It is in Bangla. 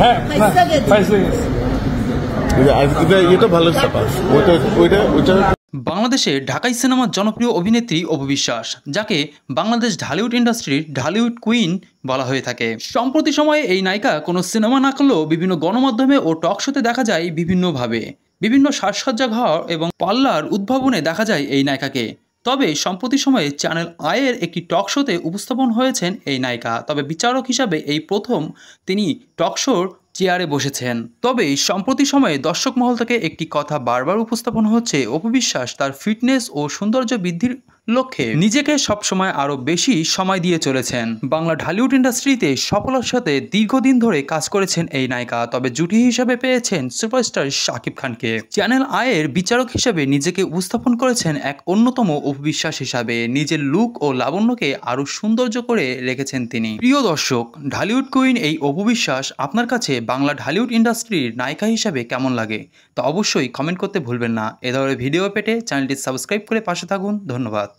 হ্যাঁ, বাংলাদেশে ঢাকাই সিনেমার জনপ্রিয় অভিনেত্রী অববিশ্বাস যাকে বাংলাদেশ ঢালিউড ইন্ডাস্ট্রির ঢালিউড কুইন বলা হয়ে থাকে সম্প্রতি সময়ে এই নায়িকা কোনো সিনেমা না করলেও বিভিন্ন গণমাধ্যমে ও টক শোতে দেখা যায় বিভিন্নভাবে বিভিন্ন সাজসজ্জা ঘর এবং পাল্লার উদ্ভাবনে দেখা যায় এই নায়িকাকে তবে সম্প্রতি সময়ে চ্যানেল আয়ের একটি টক শোতে উপস্থাপন হয়েছেন এই নায়িকা তবে বিচারক হিসাবে এই প্রথম তিনি টক শোর চেয়ারে বসেছেন তবে সম্প্রতি সময়ে দর্শক মহল থেকে একটি কথা বারবার উপস্থাপন হচ্ছে অপবিশ্বাস তার ফিটনেস ও সৌন্দর্য বৃদ্ধির লক্ষ্যে নিজেকে সবসময় আরও বেশি সময় দিয়ে চলেছেন বাংলা ঢালিউড ইন্ডাস্ট্রিতে সফলের সাথে দীর্ঘদিন ধরে কাজ করেছেন এই নায়িকা তবে জুটি হিসেবে পেয়েছেন সুপারস্টার শাকিব খানকে চ্যানেল আয়ের বিচারক হিসেবে নিজেকে উপস্থাপন করেছেন এক অন্যতম উপবিশ্বাস হিসাবে নিজের লুক ও লাবণ্যকে আরও সৌন্দর্য করে রেখেছেন তিনি প্রিয় দর্শক ঢালিউড কুইন এই অপবিশ্বাস আপনার কাছে বাংলা ঢালিউড ইন্ডাস্ট্রির নায়িকা হিসাবে কেমন লাগে তা অবশ্যই কমেন্ট করতে ভুলবেন না এ ধরনের ভিডিও পেটে চ্যানেলটি সাবস্ক্রাইব করে পাশে থাকুন ধন্যবাদ